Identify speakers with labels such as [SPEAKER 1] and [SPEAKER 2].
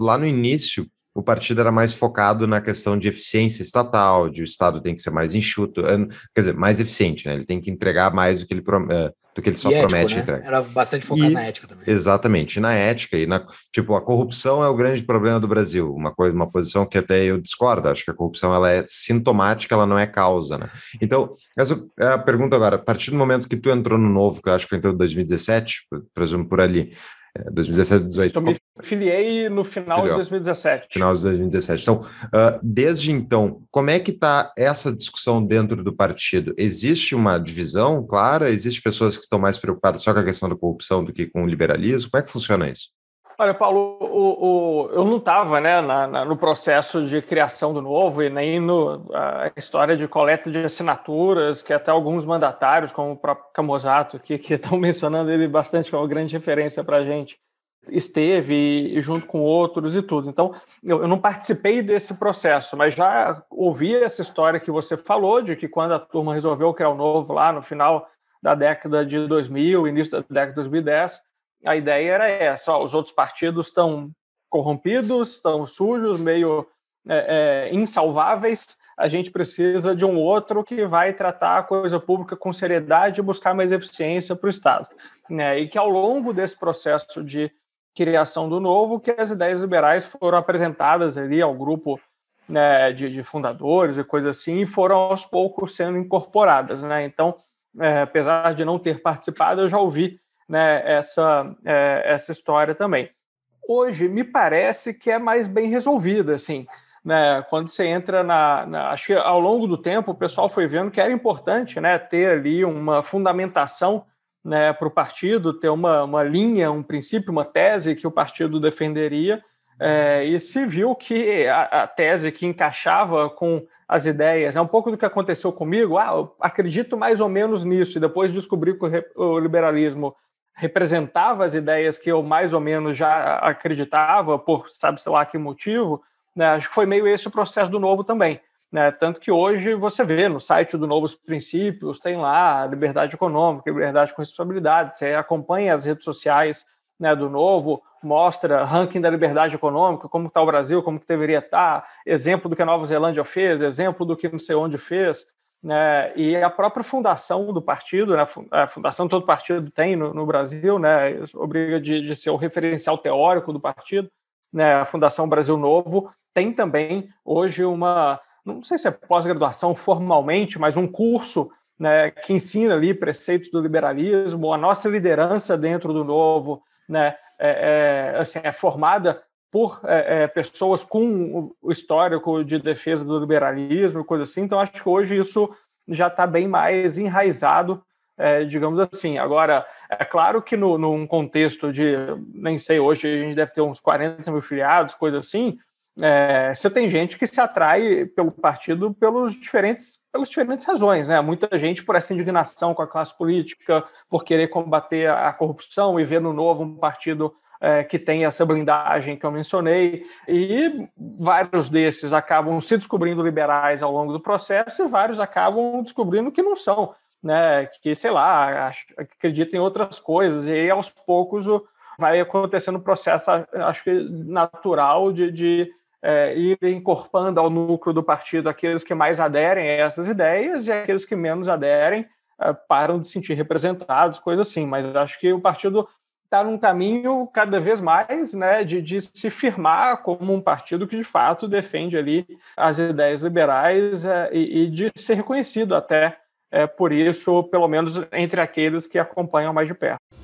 [SPEAKER 1] lá no início, o partido era mais focado na questão de eficiência estatal, de o Estado tem que ser mais enxuto, é, quer dizer, mais eficiente, né? Ele tem que entregar mais do que ele, é, do que ele só e promete ético, né? Era bastante focado e, na ética também. Exatamente, na ética e na tipo a corrupção é o grande problema do Brasil, uma coisa, uma posição que até eu discordo. Acho que a corrupção ela é sintomática, ela não é causa, né? Então essa é a pergunta agora. A partir do momento que tu entrou no novo, que eu acho que foi em então, 2017, presumo por ali, 2017, é, 2018. Eu me
[SPEAKER 2] filiei no final Filiou. de 2017.
[SPEAKER 1] Final de 2017. Então, uh, desde então, como é que está essa discussão dentro do partido? Existe uma divisão clara? Existem pessoas que estão mais preocupadas só com a questão da corrupção do que com o liberalismo? Como é que funciona isso?
[SPEAKER 2] Olha, Paulo, o, o, eu não estava né, na, na, no processo de criação do novo e nem no, a história de coleta de assinaturas, que até alguns mandatários, como o próprio Camozato, que estão mencionando ele bastante como é grande referência para a gente, esteve junto com outros e tudo. Então, eu, eu não participei desse processo, mas já ouvi essa história que você falou, de que quando a turma resolveu criar o novo lá no final da década de 2000, início da década de 2010, a ideia era essa: ó, os outros partidos estão corrompidos, estão sujos, meio é, é, insalváveis. A gente precisa de um outro que vai tratar a coisa pública com seriedade e buscar mais eficiência para o Estado. Né? E que ao longo desse processo de criação do novo, que as ideias liberais foram apresentadas ali ao grupo né, de, de, fundadores e coisas assim, e foram aos poucos sendo incorporadas. Né? Então, é, apesar de não ter participado, eu já ouvi né, essa, é, essa história também. Hoje, me parece que é mais bem resolvida, assim. Né, quando você entra na, na, Acho que ao longo do tempo o pessoal foi vendo que era importante né, ter ali uma fundamentação né, para o partido, ter uma, uma linha, um princípio, uma tese que o partido defenderia. É, e se viu que a, a, tese que encaixava com as ideias é um pouco do que aconteceu comigo. Ah, eu acredito mais ou menos nisso, e depois descobri que o, o liberalismo representava as ideias que eu mais ou menos já acreditava, por sabe-se lá que motivo, né? acho que foi meio esse o processo do Novo também. Né? Tanto que hoje você vê no site do Novos Princípios, tem lá liberdade econômica, liberdade com responsabilidade, você acompanha as redes sociais né, do Novo, mostra ranking da liberdade econômica, como está o Brasil, como que deveria estar, tá, exemplo do que a Nova Zelândia fez, exemplo do que não sei onde fez, né? e a própria fundação do partido, né, a fundação todo partido tem no, no Brasil, né, obriga de, de, ser o referencial teórico do partido, né, a Fundação Brasil Novo tem também hoje uma, não sei se é pós-graduação formalmente, mas um curso né, que ensina ali preceitos do liberalismo, a nossa liderança dentro do novo, né, é, é, assim, é formada por é, é, pessoas com o histórico de defesa do liberalismo, coisa assim. Então, acho que hoje isso já está bem mais enraizado, é, digamos assim. Agora, é claro que no, num contexto de, nem sei, hoje a gente deve ter uns 40 mil filiados, coisa assim, é, você tem gente que se atrai pelo partido pelos diferentes, pelas diferentes razões. Né? Muita gente por essa indignação com a classe política, por querer combater a corrupção e ver no novo um partido é, que tem essa blindagem que eu mencionei, e vários desses acabam se descobrindo liberais ao longo do processo e vários acabam descobrindo que não são, né, que, sei lá, acreditam em outras coisas, e aí, aos poucos o, vai acontecendo um processo, acho que natural, de, de é, ir incorporando ao núcleo do partido aqueles que mais aderem a essas ideias e aqueles que menos aderem é, param de se sentir representados, coisa assim. Mas acho que o partido está num caminho cada vez mais né, de, de, se firmar como um partido que de fato defende ali as ideias liberais é, e, e, de ser reconhecido até é, por isso, pelo menos entre aqueles que acompanham mais de perto.